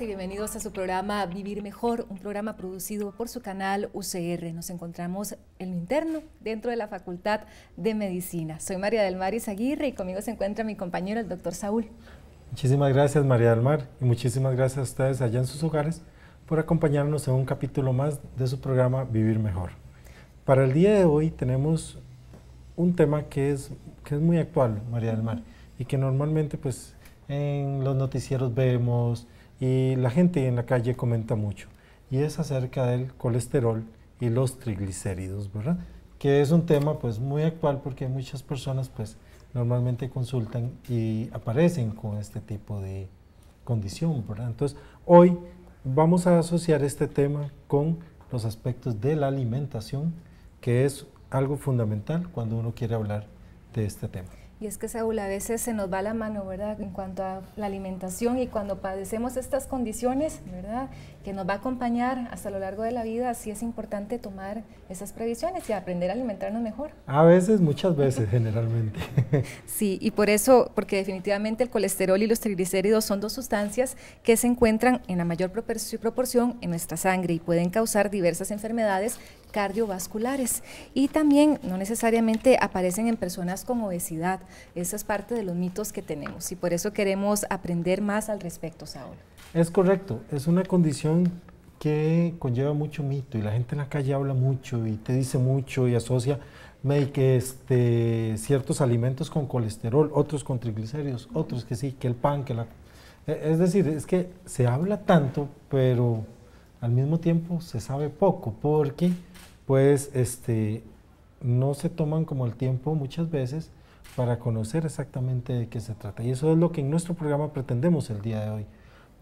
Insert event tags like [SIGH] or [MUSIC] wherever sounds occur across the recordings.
y bienvenidos a su programa Vivir Mejor, un programa producido por su canal UCR. Nos encontramos en lo interno dentro de la Facultad de Medicina. Soy María del Mar Aguirre y conmigo se encuentra mi compañero el doctor Saúl. Muchísimas gracias María del Mar y muchísimas gracias a ustedes allá en sus hogares por acompañarnos en un capítulo más de su programa Vivir Mejor. Para el día de hoy tenemos un tema que es, que es muy actual, María del Mar, y que normalmente pues en los noticieros vemos, y la gente en la calle comenta mucho, y es acerca del colesterol y los triglicéridos, ¿verdad? Que es un tema pues muy actual porque muchas personas pues normalmente consultan y aparecen con este tipo de condición, ¿verdad? Entonces, hoy vamos a asociar este tema con los aspectos de la alimentación, que es algo fundamental cuando uno quiere hablar de este tema. Y es que Saúl, a veces se nos va la mano, ¿verdad? En cuanto a la alimentación y cuando padecemos estas condiciones, ¿verdad? Que nos va a acompañar hasta lo largo de la vida, sí es importante tomar esas previsiones y aprender a alimentarnos mejor. A veces, muchas veces, [LAUGHS] generalmente. [LAUGHS] sí, y por eso, porque definitivamente el colesterol y los triglicéridos son dos sustancias que se encuentran en la mayor proporción en nuestra sangre y pueden causar diversas enfermedades cardiovasculares y también no necesariamente aparecen en personas con obesidad. Esa es parte de los mitos que tenemos y por eso queremos aprender más al respecto, Saúl. Es correcto, es una condición que conlleva mucho mito y la gente en la calle habla mucho y te dice mucho y asocia que este, ciertos alimentos con colesterol, otros con triglicéridos, otros que sí, que el pan, que la... E, es decir, es que se habla tanto, pero al mismo tiempo se sabe poco, porque pues este, no se toman como el tiempo muchas veces para conocer exactamente de qué se trata. Y eso es lo que en nuestro programa pretendemos el día de hoy,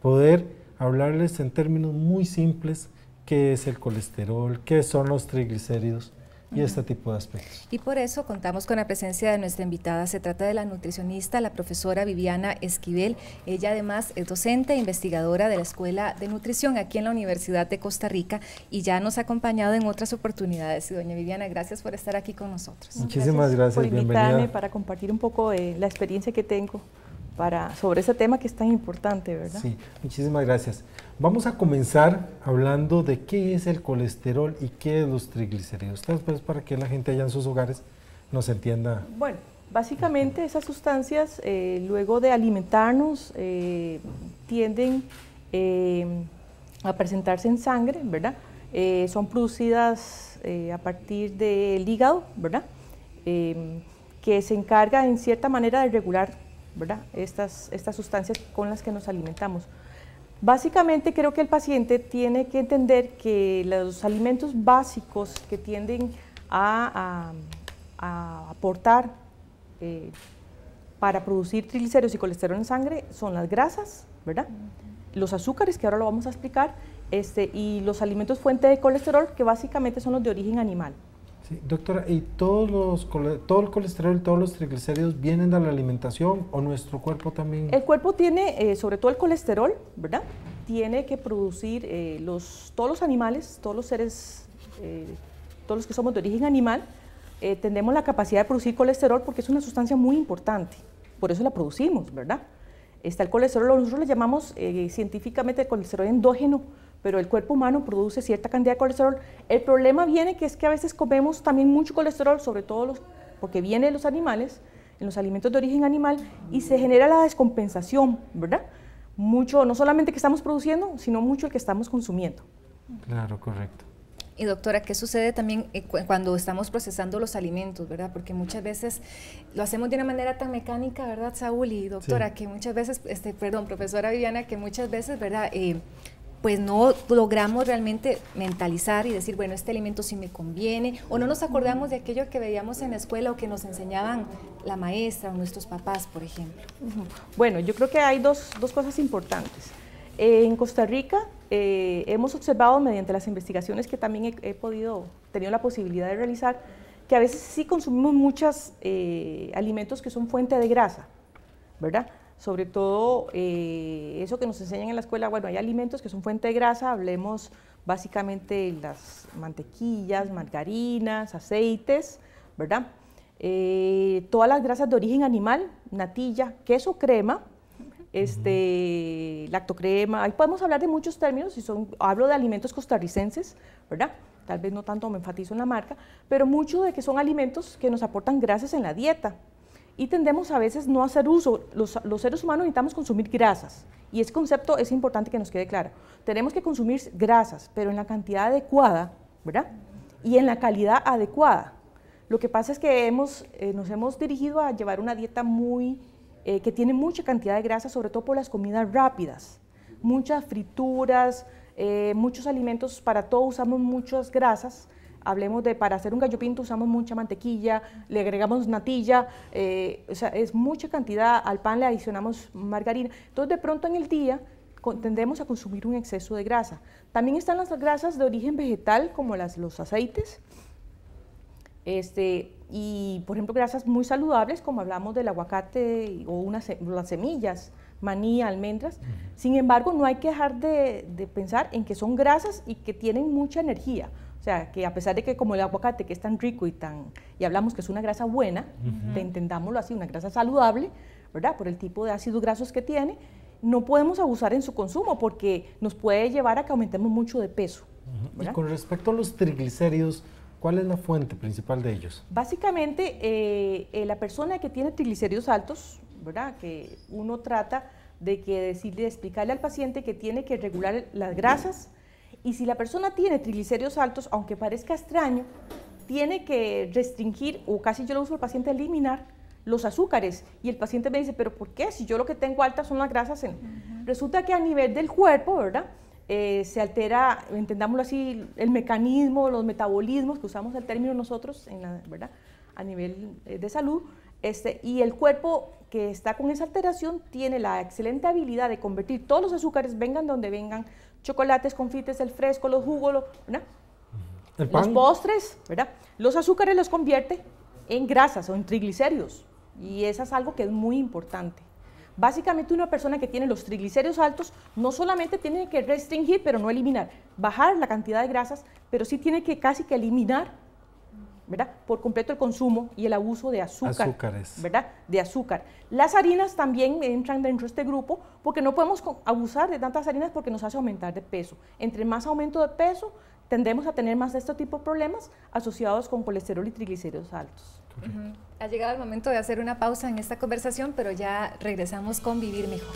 poder hablarles en términos muy simples qué es el colesterol, qué son los triglicéridos, y este tipo de aspectos. Y por eso contamos con la presencia de nuestra invitada. Se trata de la nutricionista, la profesora Viviana Esquivel. Ella además es docente e investigadora de la Escuela de Nutrición aquí en la Universidad de Costa Rica y ya nos ha acompañado en otras oportunidades. Y doña Viviana, gracias por estar aquí con nosotros. Muchísimas gracias. por invitarme para compartir un poco eh, la experiencia que tengo sobre ese tema que es tan importante, ¿verdad? Sí, muchísimas gracias. Vamos a comenzar hablando de qué es el colesterol y qué es los triglicéridos. Pues para que la gente allá en sus hogares nos entienda. Bueno, básicamente esas sustancias, eh, luego de alimentarnos, eh, tienden eh, a presentarse en sangre, ¿verdad? son producidas a partir del hígado, ¿verdad? que se encarga en cierta manera de regular estas, estas sustancias con las que nos alimentamos. Básicamente creo que el paciente tiene que entender que los alimentos básicos que tienden a, aportar eh, para producir triglicéridos y colesterol en sangre son las grasas, ¿verdad? Los azúcares, que ahora lo vamos a explicar, este, y los alimentos fuente de colesterol, que básicamente son los de origen animal doctora, ¿y todos los, todo el colesterol, y todos los triglicéridos vienen de la alimentación o nuestro cuerpo también? El cuerpo tiene, eh, sobre todo el colesterol, ¿verdad? Tiene que producir eh, los, todos los animales, todos los seres, eh, todos los que somos de origen animal, tenemos la capacidad de producir colesterol porque es una sustancia muy importante. Por eso la producimos, ¿verdad? Está el colesterol, nosotros le llamamos científicamente el colesterol endógeno pero el cuerpo humano produce cierta cantidad de colesterol. El problema viene que es que a veces comemos también mucho colesterol, sobre todo los, porque viene de los animales, en los alimentos de origen animal, y se genera la descompensación, ¿verdad? Mucho, no solamente que estamos produciendo, sino mucho el que estamos consumiendo. Claro, correcto. Y doctora, ¿qué sucede también eh, cuando estamos procesando los alimentos, verdad? Porque muchas veces lo hacemos de una manera tan mecánica, ¿verdad, Saúl? Y doctora, que muchas veces, este, perdón, profesora Viviana, que muchas veces, ¿verdad? Eh, pues no logramos realmente mentalizar y decir, bueno, este alimento sí me conviene, o no nos acordamos de aquello que veíamos en la escuela o que nos enseñaban la maestra o nuestros papás, por ejemplo. Bueno, yo creo que hay dos, cosas importantes. Eh, en Costa Rica eh, hemos observado mediante las investigaciones que también he, podido, tenido la posibilidad de realizar, que a veces sí consumimos muchos eh, alimentos que son fuente de grasa, ¿verdad? sobre todo eh, eso que nos enseñan en la escuela, bueno, hay alimentos que son fuente de grasa, hablemos básicamente de las mantequillas, margarinas, aceites, ¿verdad? Eh, todas las grasas de origen animal, natilla, queso, crema, este, lactocrema, ahí podemos hablar de muchos términos, si son, hablo de alimentos costarricenses, ¿verdad? Tal vez no tanto me enfatizo en la marca, pero mucho de que son alimentos que nos aportan grasas en la dieta, y tendemos a veces no hacer uso. Los, seres humanos necesitamos consumir grasas y ese concepto es importante que nos quede claro. Tenemos que consumir grasas, pero en la cantidad adecuada, ¿verdad? Y en la calidad adecuada. Lo que pasa es que hemos, eh, nos hemos dirigido a llevar una dieta muy, eh, que tiene mucha cantidad de grasas, sobre todo por las comidas rápidas, muchas frituras, eh, muchos alimentos para todo usamos muchas grasas hablemos de para hacer un gallo pinto usamos mucha mantequilla, le agregamos natilla, eh, o sea, es mucha cantidad, al pan le adicionamos margarina. Entonces, de pronto en el día tendemos a consumir un exceso de grasa. También están las grasas de origen vegetal, como los aceites, este, y por ejemplo grasas muy saludables, como hablamos del aguacate o las semillas, maní, almendras. Sin embargo, no hay que dejar de pensar en que son grasas y que tienen mucha energía. O sea, que a pesar de que como el aguacate que es tan rico y tan, y hablamos que es una grasa buena, entendámoslo así, una grasa saludable, ¿verdad? Por el tipo de ácidos grasos que tiene, no podemos abusar en su consumo porque nos puede llevar a que aumentemos mucho de peso. con respecto a los triglicéridos, ¿cuál es la fuente principal de ellos? Básicamente, eh, eh, la persona que tiene triglicéridos altos, ¿verdad? Que uno trata de que decirle, explicarle al paciente que tiene que regular las grasas, y si la persona tiene triglicéridos altos, aunque parezca extraño, tiene que restringir, o casi yo lo uso el paciente, eliminar los azúcares. Y el paciente me dice, pero ¿por qué? Si yo lo que tengo alta son las grasas. En... Resulta que a nivel del cuerpo, ¿verdad? Eh, se altera, entendámoslo así, el mecanismo, los metabolismos, que usamos el término nosotros, en la, ¿verdad? A nivel eh, de salud. Este, y el cuerpo que está con esa alteración tiene la excelente habilidad de convertir todos los azúcares, vengan donde vengan, chocolates, confites, el fresco, los jugos, los postres, ¿verdad? Los azúcares los convierte en grasas o en triglicéridos. Y eso es algo que es muy importante. Básicamente una persona que tiene los triglicéridos altos no solamente tiene que restringir, pero no eliminar, bajar la cantidad de grasas, pero sí tiene que casi que eliminar ¿verdad? Por completo el consumo y el abuso de azúcar, Azúcares. ¿verdad? De azúcar. Las harinas también entran dentro de este grupo porque no podemos abusar de tantas harinas porque nos hace aumentar de peso. Entre más aumento de peso, tendemos a tener más de este tipo de problemas asociados con colesterol y triglicéridos altos. Ha llegado el momento de hacer una pausa en esta conversación, pero ya regresamos con Vivir Mejor.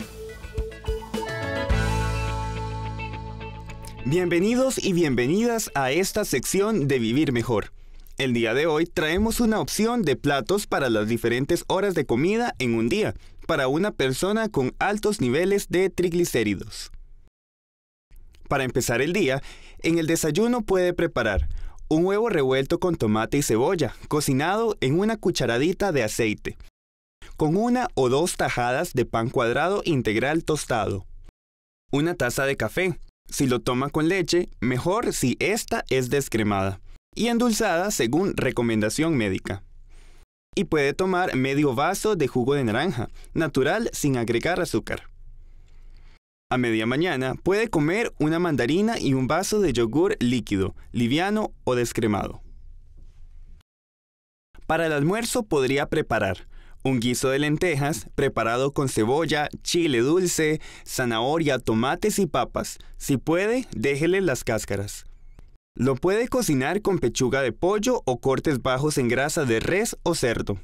Bienvenidos y bienvenidas a esta sección de Vivir Mejor. El día de hoy traemos una opción de platos para las diferentes horas de comida en un día para una persona con altos niveles de triglicéridos. Para empezar el día, en el desayuno puede preparar un huevo revuelto con tomate y cebolla, cocinado en una cucharadita de aceite, con una o dos tajadas de pan cuadrado integral tostado, una taza de café, si lo toma con leche, mejor si esta es descremada y endulzada según recomendación médica. Y puede tomar medio vaso de jugo de naranja, natural sin agregar azúcar. A media mañana puede comer una mandarina y un vaso de yogur líquido, liviano o descremado. Para el almuerzo podría preparar un guiso de lentejas preparado con cebolla, chile dulce, zanahoria, tomates y papas. Si puede, déjele las cáscaras. Lo puede cocinar con pechuga de pollo o cortes bajos en grasa de res o cerdo.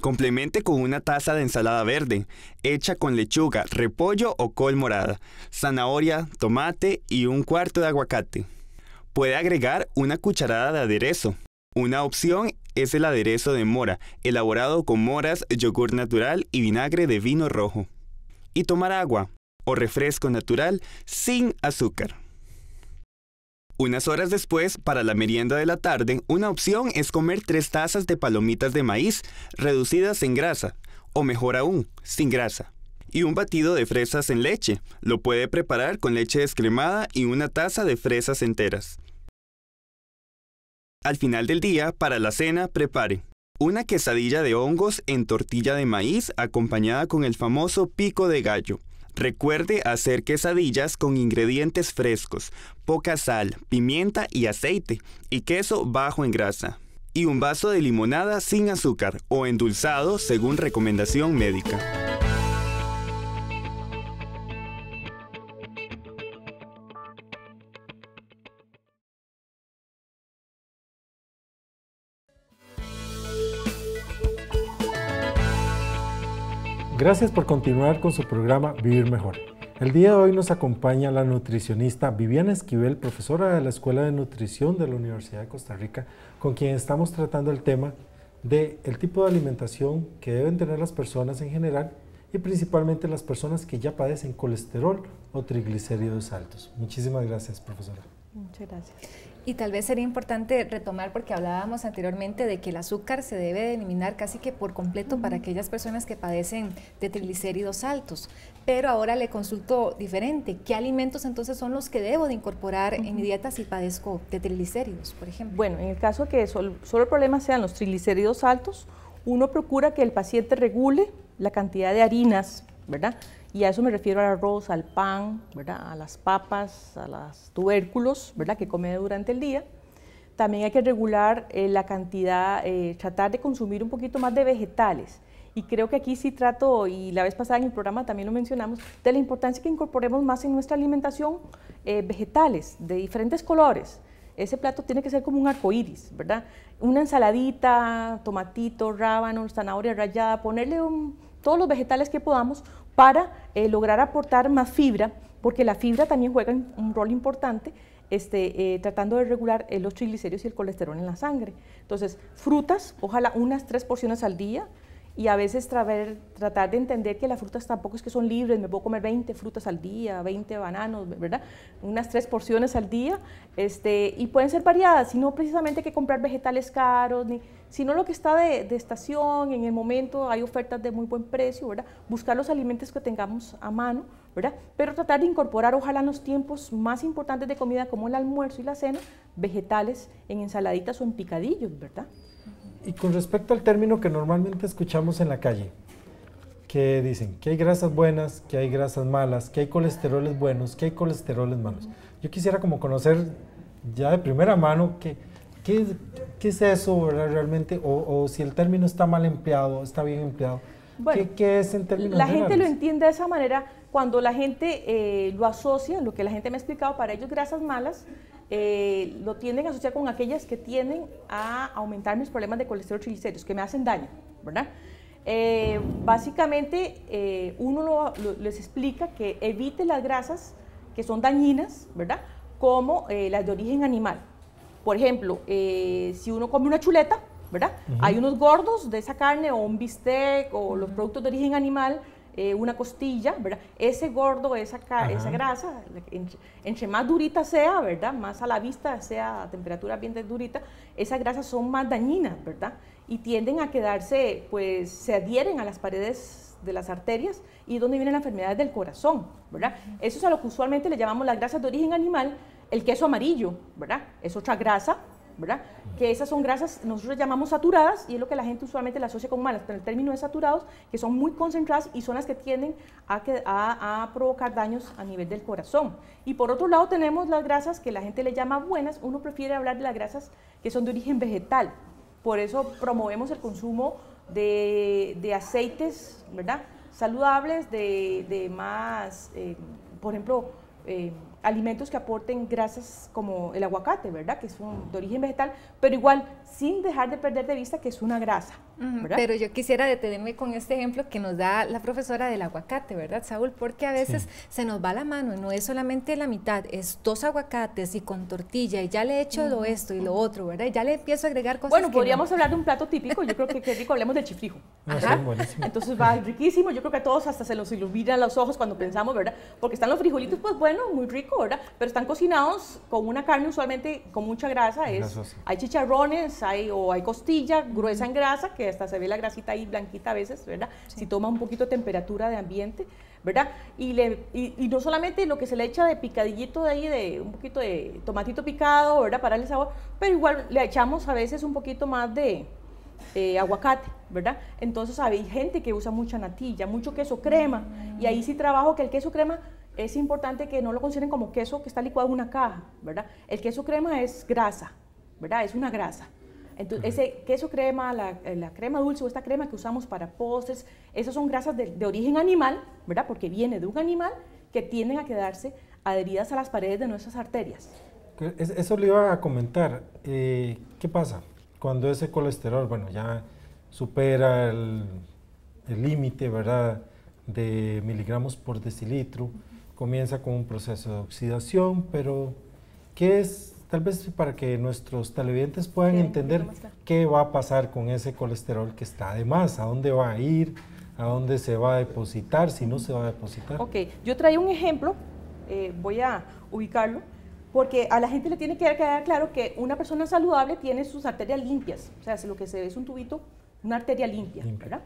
Complemente con una taza de ensalada verde, hecha con lechuga, repollo o col morada, zanahoria, tomate y un cuarto de aguacate. Puede agregar una cucharada de aderezo. Una opción es el aderezo de mora, elaborado con moras, yogur natural y vinagre de vino rojo. Y tomar agua o refresco natural sin azúcar. Unas horas después, para la merienda de la tarde, una opción es comer tres tazas de palomitas de maíz, reducidas en grasa, o mejor aún, sin grasa. Y un batido de fresas en leche. Lo puede preparar con leche descremada y una taza de fresas enteras. Al final del día, para la cena, prepare una quesadilla de hongos en tortilla de maíz acompañada con el famoso pico de gallo, Recuerde hacer quesadillas con ingredientes frescos, poca sal, pimienta y aceite, y queso bajo en grasa. Y un vaso de limonada sin azúcar o endulzado según recomendación médica. Gracias por continuar con su programa Vivir Mejor. El día de hoy nos acompaña la nutricionista Viviana Esquivel, profesora de la Escuela de Nutrición de la Universidad de Costa Rica, con quien estamos tratando el tema del el tipo de alimentación que deben tener las personas en general y principalmente las personas que ya padecen colesterol o triglicéridos altos. Muchísimas gracias, profesora. Muchas gracias. Y tal vez sería importante retomar, porque hablábamos anteriormente de que el azúcar se debe eliminar casi que por completo para aquellas personas que padecen de triglicéridos altos. Pero ahora le consulto diferente. ¿Qué alimentos entonces son los que debo de incorporar en mi dieta si padezco de triglicéridos, por ejemplo? Bueno, en el caso que solo el problema sean los triglicéridos altos, uno procura que el paciente regule la cantidad de harinas, ¿verdad? Y a eso me refiero al arroz, al pan, ¿verdad? a las papas, a los tubérculos ¿verdad? que come durante el día. También hay que regular eh, la cantidad, eh, tratar de consumir un poquito más de vegetales. Y creo que aquí sí trato, y la vez pasada en el programa también lo mencionamos, de la importancia que incorporemos más en nuestra alimentación eh, vegetales de diferentes colores. Ese plato tiene que ser como un arco iris, ¿verdad? Una ensaladita, tomatito, rábano, zanahoria rallada, ponerle todos los vegetales que podamos, para eh, lograr aportar más fibra, porque la fibra también juega un rol importante este, eh, tratando de regular eh, los triglicéridos y el colesterol en la sangre. Entonces, frutas, ojalá unas tres porciones al día, y a veces tratar de entender que las frutas tampoco es que son libres, me puedo comer 20 frutas al día, 20 bananos, ¿verdad? Unas tres porciones al día, este, y pueden ser variadas, sino no precisamente que comprar vegetales caros, ni, sino lo que está de, de estación, en el momento hay ofertas de muy buen precio, ¿verdad? Buscar los alimentos que tengamos a mano, ¿verdad? Pero tratar de incorporar, ojalá en los tiempos más importantes de comida como el almuerzo y la cena, vegetales en ensaladitas o en picadillos, ¿verdad? Y con respecto al término que normalmente escuchamos en la calle, que dicen que hay grasas buenas, que hay grasas malas, que hay colesteroles buenos, que hay colesteroles malos. Yo quisiera como conocer ya de primera mano qué, es eso realmente, o, si el término está mal empleado, está bien empleado. ¿Qué, es en términos La gente lo entiende de esa manera cuando la gente eh, lo asocia, lo que la gente me ha explicado, para ellos grasas malas eh, lo tienden a asociar con aquellas que tienden a aumentar mis problemas de colesterol triglicéridos, que me hacen daño, ¿verdad? Eh, básicamente, eh, uno les explica que evite las grasas que son dañinas, ¿verdad? Como las de origen animal. Por ejemplo, si uno come una chuleta, ¿verdad? Hay unos gordos de esa carne o un bistec o los productos de origen animal eh, una costilla, ¿verdad? Ese gordo, esa, esa grasa, entre, más durita sea, ¿verdad? Más a la vista sea, a temperatura bien durita, esas grasas son más dañinas, ¿verdad? Y tienden a quedarse, pues se adhieren a las paredes de las arterias y donde vienen las enfermedades del corazón, ¿verdad? Eso es a lo que usualmente le llamamos las grasas de origen animal, el queso amarillo, ¿verdad? Es otra grasa ¿verdad? Que esas son grasas, nosotros llamamos saturadas y es lo que la gente usualmente la asocia con malas, pero el término es saturados, que son muy concentradas y son las que tienden a, provocar daños a nivel del corazón. Y por otro lado tenemos las grasas que la gente le llama buenas, uno prefiere hablar de las grasas que son de origen vegetal, por eso promovemos el consumo de, aceites, ¿verdad? Saludables, de, más, eh, por ejemplo, eh, alimentos que aporten grasas como el aguacate, ¿verdad? Que es de origen vegetal, pero igual sin dejar de perder de vista que es una grasa. Pero yo quisiera detenerme con este ejemplo que nos da la profesora del aguacate, ¿verdad, Saúl? Porque a veces se nos va la mano, no es solamente la mitad, es dos aguacates y con tortilla, y ya le he hecho lo esto y lo otro, ¿verdad? ya le empiezo a agregar cosas. Bueno, podríamos hablar de un plato típico, yo creo que qué rico, hablemos del chifrijo. [LAUGHS] Ah, Entonces va riquísimo, yo creo que a todos hasta se los ilumina los ojos cuando pensamos, ¿verdad? Porque están los frijolitos, pues bueno, muy rico, ¿verdad? Pero están cocinados con una carne usualmente con mucha grasa, hay chicharrones, pues o hay costilla gruesa en grasa, que hasta se ve la grasita ahí blanquita a veces, ¿verdad? Si toma un poquito de temperatura de ambiente, ¿verdad? Y, no solamente lo que se le echa de picadillito de ahí, de un poquito de tomatito picado, ¿verdad? Para el sabor, pero igual le echamos a veces un poquito más de, eh, aguacate, ¿verdad? Entonces hay gente que usa mucha natilla, mucho queso crema, y ahí sí trabajo que el queso crema es importante que no lo consideren como queso que está licuado en una caja, ¿verdad? El queso crema es grasa, ¿verdad? Es una grasa. Entonces, ese queso crema, eh, la, crema dulce o esta crema que usamos para postres, esas son grasas de, origen animal, ¿verdad? Porque viene de un animal que tienden a quedarse adheridas a las paredes de nuestras arterias. Eso le iba a comentar. Eh, ¿Qué pasa cuando ese colesterol, bueno, ya supera el límite, ¿verdad? de miligramos por decilitro, comienza con un proceso de oxidación, pero ¿qué es Tal vez para que nuestros televidentes puedan entender qué va a pasar con ese colesterol que está de más, a dónde va a ir, a dónde se va a depositar, si no se va a depositar. Ok, yo traí un ejemplo, eh, voy a ubicarlo, porque a la gente le tiene que quedar claro que una persona saludable tiene sus arterias limpias, o sea, lo que se ve es un tubito, una arteria limpia, limpia. ¿verdad?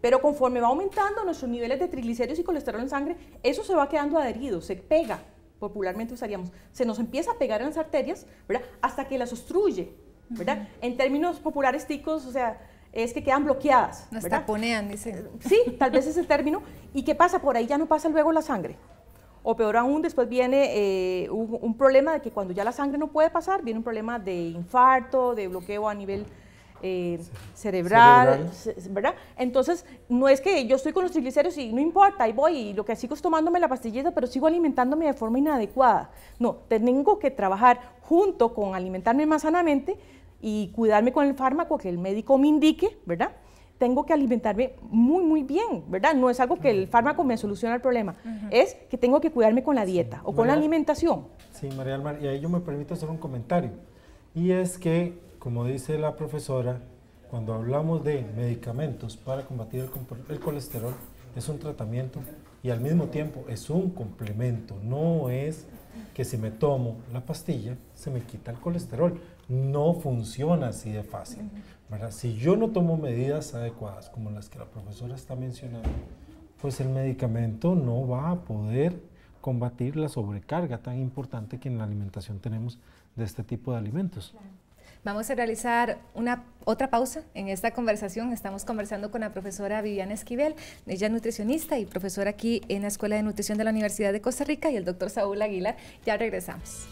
Pero conforme va aumentando nuestros niveles de triglicéridos y colesterol en sangre, eso se va quedando adherido, se pega popularmente usaríamos, se nos empieza a pegar en las arterias, ¿verdad? Hasta que las obstruye, ¿verdad? En términos populares ticos, o sea, es que quedan bloqueadas. Nos ¿verdad? taponean, dicen. Eh, sí, tal vez es el término. ¿Y qué pasa? Por ahí ya no pasa luego la sangre. O peor aún, después viene eh, un, problema de que cuando ya la sangre no puede pasar, viene un problema de infarto, de bloqueo a nivel eh, cerebral, ¿verdad? Entonces, no es que yo estoy con los triglicéridos y no importa, ahí voy y lo que sigo es tomándome la pastillita, pero sigo alimentándome de forma inadecuada. No, tengo que trabajar junto con alimentarme más sanamente y cuidarme con el fármaco que el médico me indique, ¿verdad? tengo que alimentarme muy, muy bien, ¿verdad? No es algo que el fármaco me soluciona el problema, es que tengo que cuidarme con la dieta o con la alimentación. Sí, María Almar, y ahí yo me permito hacer un comentario, y es que como dice la profesora, cuando hablamos de medicamentos para combatir el, colesterol, es un tratamiento y al mismo tiempo es un complemento. No es que si me tomo la pastilla se me quita el colesterol. No funciona así de fácil. Si yo no tomo medidas adecuadas como las que la profesora está mencionando, pues el medicamento no va a poder combatir la sobrecarga tan importante que en la alimentación tenemos de este tipo de alimentos. Vamos a realizar una otra pausa en esta conversación. Estamos conversando con la profesora Viviana Esquivel, ella nutricionista y profesora aquí en la Escuela de Nutrición de la Universidad de Costa Rica, y el doctor Saúl Aguilar. Ya regresamos.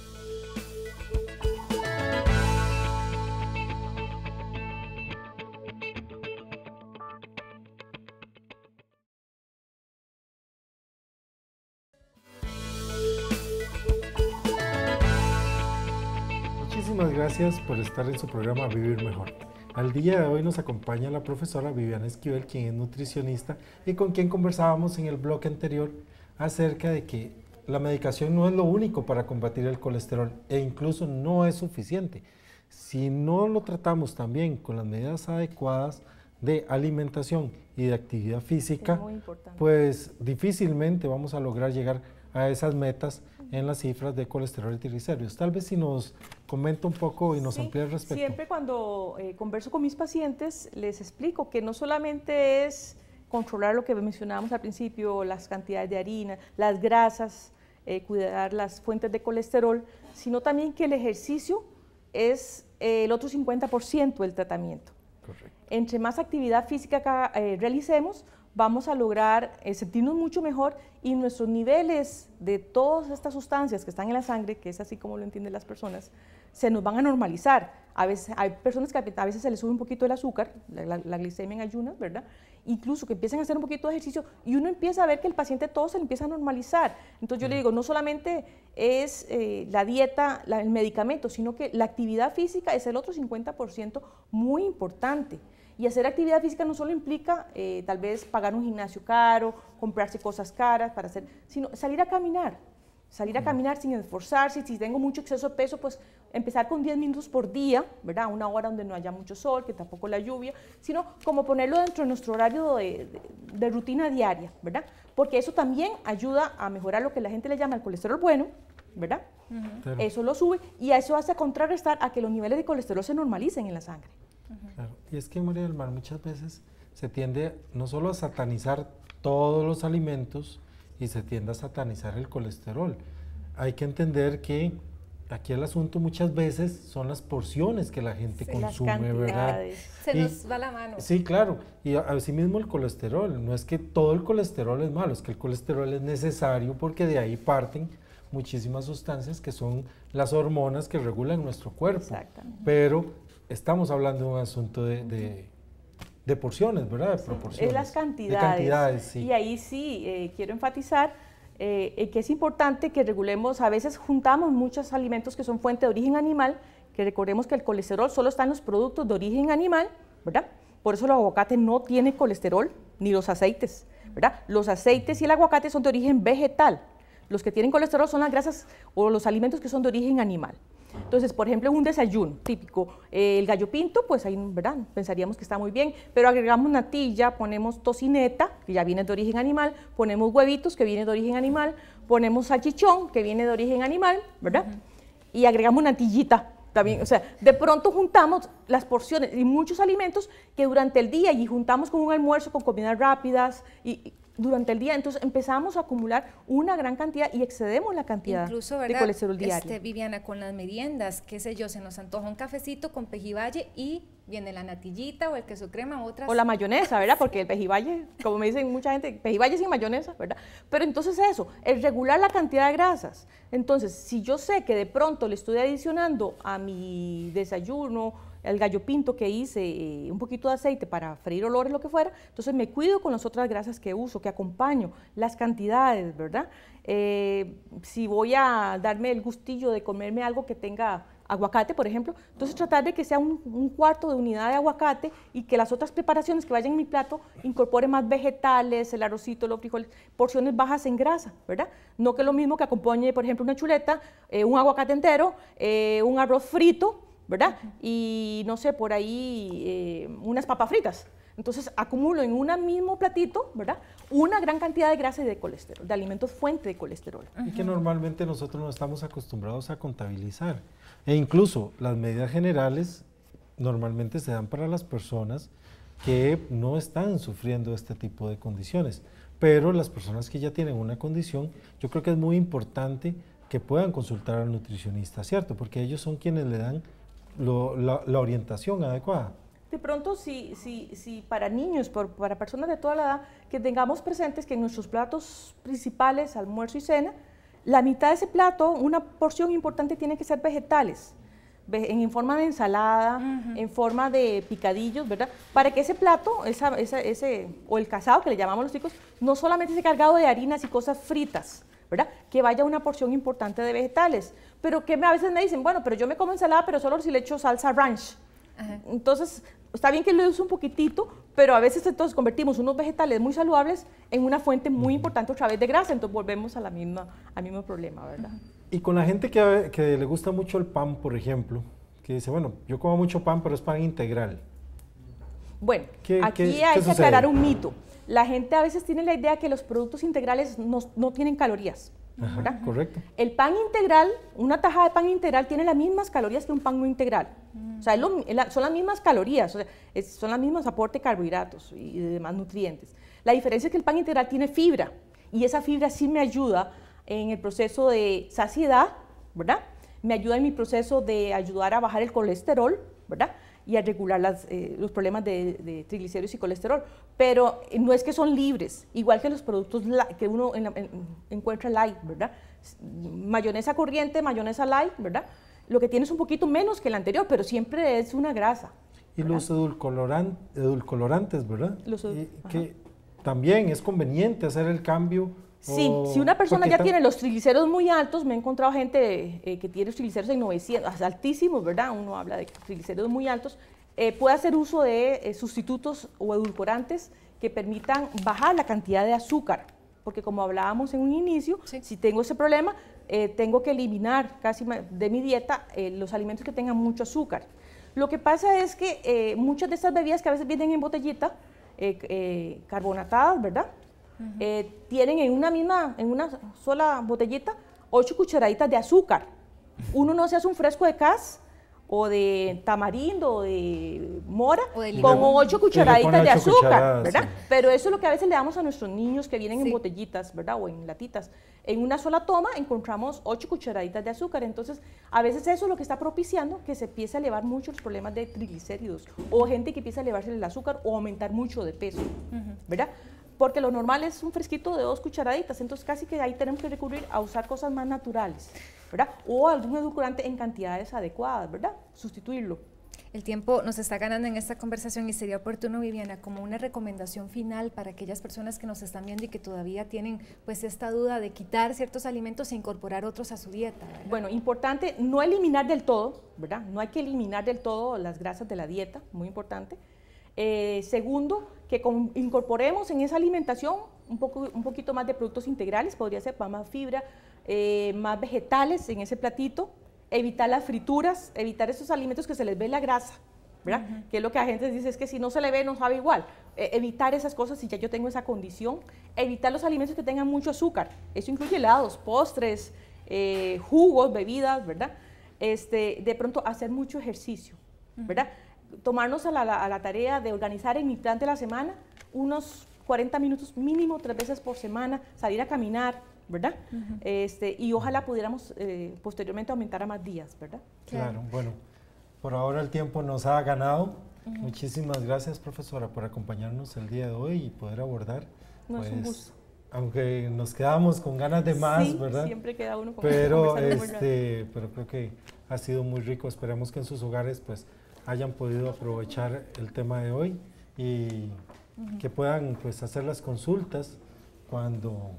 Muchísimas gracias por estar en su programa Vivir Mejor. Al día de hoy nos acompaña la profesora Viviana Esquivel, quien es nutricionista y con quien conversábamos en el bloque anterior acerca de que la medicación no es lo único para combatir el colesterol e incluso no es suficiente. Si no lo tratamos también con las medidas adecuadas de alimentación y de actividad física, pues difícilmente vamos a lograr llegar a a esas metas en las cifras de colesterol y triglicéridos. Tal vez si nos comenta un poco y nos amplía el respecto. Siempre cuando eh, converso con mis pacientes les explico que no solamente es controlar lo que mencionábamos al principio, las cantidades de harina, las grasas, eh, cuidar las fuentes de colesterol, sino también que el ejercicio es eh, el otro 50% del tratamiento. Correcto. Entre más actividad física realicemos, vamos a lograr eh, sentirnos mucho mejor y nuestros niveles de todas estas sustancias que están en la sangre, que es así como lo entienden las personas, se nos van a normalizar. A veces hay personas que a veces se les sube un poquito el azúcar, la, glicemia en ayunas, ¿verdad? Incluso que empiecen a hacer un poquito de ejercicio y uno empieza a ver que el paciente todo se le empieza a normalizar. Entonces yo le digo, no solamente es eh, la dieta, el medicamento, sino que la actividad física es el otro 50% muy importante. Y hacer actividad física no solo implica eh, tal vez pagar un gimnasio caro, comprarse cosas caras para hacer, sino salir a caminar. Salir a caminar sin esforzarse, si tengo mucho exceso de peso, pues empezar con 10 minutos por día, ¿verdad? Una hora donde no haya mucho sol, que tampoco la lluvia, sino como ponerlo dentro de nuestro horario de, rutina diaria, ¿verdad? Porque eso también ayuda a mejorar lo que la gente le llama el colesterol bueno, ¿verdad? Eso lo sube y eso hace contrarrestar a que los niveles de colesterol se normalicen en la sangre. Y es que, María del Mar, muchas veces se tiende no solo a satanizar todos los alimentos y se tiende a satanizar el colesterol. Hay que entender que aquí el asunto muchas veces son las porciones que la gente consume, ¿verdad? Se nos va la mano. Sí, claro. Y mismo el colesterol. No es que todo el colesterol es malo, es que el colesterol es necesario porque de ahí parten muchísimas sustancias que son las hormonas que regulan nuestro cuerpo. Exactamente. Pero estamos hablando de un asunto de, porciones, ¿verdad? De proporciones. Es las cantidades. De cantidades Y ahí sí eh, quiero enfatizar eh, eh, que es importante que regulemos, a veces juntamos muchos alimentos que son fuente de origen animal, que recordemos que el colesterol solo está en los productos de origen animal, ¿verdad? Por eso el aguacate no tiene colesterol, ni los aceites, ¿verdad? Los aceites y el aguacate son de origen vegetal. Los que tienen colesterol son las grasas o los alimentos que son de origen animal. Entonces, por ejemplo, un desayuno típico, eh, el gallo pinto, pues ahí, ¿verdad? Pensaríamos que está muy bien, pero agregamos natilla, ponemos tocineta, que ya viene de origen animal, ponemos huevitos, que viene de origen animal, ponemos salchichón, que viene de origen animal, ¿verdad? Y agregamos natillita, también, o sea, de pronto juntamos las porciones y muchos alimentos que durante el día y juntamos con un almuerzo, con comidas rápidas y, durante el día. Entonces empezamos a acumular una gran cantidad y excedemos la cantidad Incluso, de colesterol este, diario. Viviana, con las meriendas, qué sé yo, se nos antoja un cafecito con pejiballe y viene la natillita o el queso crema, otras. O la mayonesa, ¿verdad? Porque el pejiballe, como me dicen mucha gente, pejiballe sin mayonesa, ¿verdad? Pero entonces eso, es regular la cantidad de grasas. Entonces, si yo sé que de pronto le estoy adicionando a mi desayuno, el gallo pinto que hice, eh, un poquito de aceite para freír olores, lo que fuera. Entonces me cuido con las otras grasas que uso, que acompaño, las cantidades, ¿verdad? Eh, si voy a darme el gustillo de comerme algo que tenga aguacate, por ejemplo, entonces tratar de que sea un, cuarto de unidad de aguacate y que las otras preparaciones que vayan en mi plato incorporen más vegetales, el arrocito, los frijoles, porciones bajas en grasa, ¿verdad? No que lo mismo que acompañe, por ejemplo, una chuleta, eh, un aguacate entero, un arroz frito, ¿verdad? Y no sé, por ahí eh, unas papas fritas. Entonces acumulo en un mismo platito, ¿verdad? Una gran cantidad de grasa y de colesterol, de alimentos fuente de colesterol. Y que normalmente nosotros no estamos acostumbrados a contabilizar. E incluso las medidas generales normalmente se dan para las personas que no están sufriendo este tipo de condiciones. Pero las personas que ya tienen una condición, yo creo que es muy importante que puedan consultar al nutricionista, ¿cierto? Porque ellos son quienes le dan la, orientación adecuada. De pronto, si, si, si para niños, para personas de toda la edad, que tengamos presentes que en nuestros platos principales, almuerzo y cena, la mitad de ese plato, una porción importante tiene que ser vegetales en, forma de ensalada, en forma de picadillos, ¿verdad? Para que ese plato, ese, o el casado que le llamamos los chicos, no solamente esté cargado de harinas y cosas fritas, ¿verdad? Que vaya una porción importante de vegetales pero que a veces me dicen, bueno, pero yo me como ensalada, pero solo si le echo salsa ranch. Entonces, está bien que lo use un poquitito, pero a veces entonces convertimos unos vegetales muy saludables en una fuente muy importante otra vez de grasa, entonces volvemos a la misma, al mismo problema, ¿verdad? Y con la gente que, le gusta mucho el pan, por ejemplo, que dice, bueno, yo como mucho pan, pero es pan integral. Bueno, aquí hay que aclarar un mito. La gente a veces tiene la idea que los productos integrales no tienen calorías correcto. El pan integral, una tajada de pan integral tiene las mismas calorías que un pan no integral. Mm. O sea, son las mismas calorías, son los mismos aportes de carbohidratos y, demás nutrientes. La diferencia es que el pan integral tiene fibra y esa fibra sí me ayuda en el proceso de saciedad, ¿verdad? Me ayuda en mi proceso de ayudar a bajar el colesterol, ¿verdad? y a regular eh, los problemas de, triglicéridos y colesterol. Pero eh, no es que son libres, igual que los productos que uno encuentra light, ¿verdad? Mayonesa corriente, mayonesa light, ¿verdad? Lo que tiene es un poquito menos que el anterior, pero siempre es una grasa. Y los edulcolorantes, ¿verdad? Los que también es conveniente hacer el cambio Sí, si una oh, persona ya tiene los triglicéridos muy altos, me he encontrado gente eh, que tiene triglicéridos en 900, altísimos, ¿verdad? Uno habla de triglicéridos muy altos, eh, puede hacer uso de eh, sustitutos o edulcorantes que permitan bajar la cantidad de azúcar, porque como hablábamos en un inicio, si tengo ese problema, tengo que eliminar casi de mi dieta los alimentos que tengan mucho azúcar. Lo que pasa es que muchas de estas bebidas que a veces vienen en botellita, carbonatadas, ¿verdad? Eh, tienen en una misma, en una sola botellita, ocho cucharaditas de azúcar. Uno no se hace un fresco de cas o de tamarindo o de mora con ocho cucharaditas de azúcar, ¿verdad? Pero eso es lo que a veces le damos a nuestros niños que vienen en botellitas, ¿verdad? O en latitas. En una sola toma encontramos ocho cucharaditas de azúcar. Entonces, a veces eso es lo que está propiciando que se empiece a elevar mucho los problemas de triglicéridos o gente que empieza a elevarse el azúcar o aumentar mucho de peso, ¿verdad? porque lo normal es un fresquito de dos cucharaditas, entonces casi que ahí tenemos que recurrir a usar cosas más naturales, ¿verdad? O algún edulcorante en cantidades adecuadas, ¿verdad? Sustituirlo. El tiempo nos está ganando en esta conversación y sería oportuno, Viviana, como una recomendación final para aquellas personas que nos están viendo y que todavía tienen pues esta duda de quitar ciertos alimentos e incorporar otros a su dieta. ¿verdad? Bueno, importante no eliminar del todo, ¿verdad? No hay que eliminar del todo las grasas de la dieta, muy importante. Eh, segundo, que incorporemos en esa alimentación un, poco, un poquito más de productos integrales, podría ser para más fibra, eh, más vegetales en ese platito, evitar las frituras, evitar esos alimentos que se les ve la grasa, ¿verdad? Que es lo que la gente dice, es que si no se le ve no sabe igual. E, evitar esas cosas si ya yo tengo esa condición, evitar los alimentos que tengan mucho azúcar, eso incluye helados, postres, eh, jugos, bebidas, ¿verdad? Este, de pronto hacer mucho ejercicio, ¿verdad? tomarnos a la, tarea de organizar en mi plan de la semana unos 40 minutos mínimo, tres veces por semana, salir a caminar, ¿verdad? este, y ojalá pudiéramos eh, posteriormente aumentar a más días, ¿verdad? Claro. bueno, por ahora el tiempo nos ha ganado. Muchísimas gracias, profesora, por acompañarnos el día de hoy y poder abordar. pues, Aunque nos quedamos con ganas de más, sí, ¿verdad? Siempre queda uno con ganas pero, este, pero creo que ha sido muy rico. esperamos que en sus hogares, pues, hayan podido aprovechar el tema de hoy y que puedan pues, hacer las consultas cuando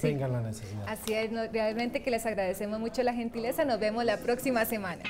tengan la necesidad. Así es, realmente que les agradecemos mucho la gentileza. Nos vemos la próxima semana.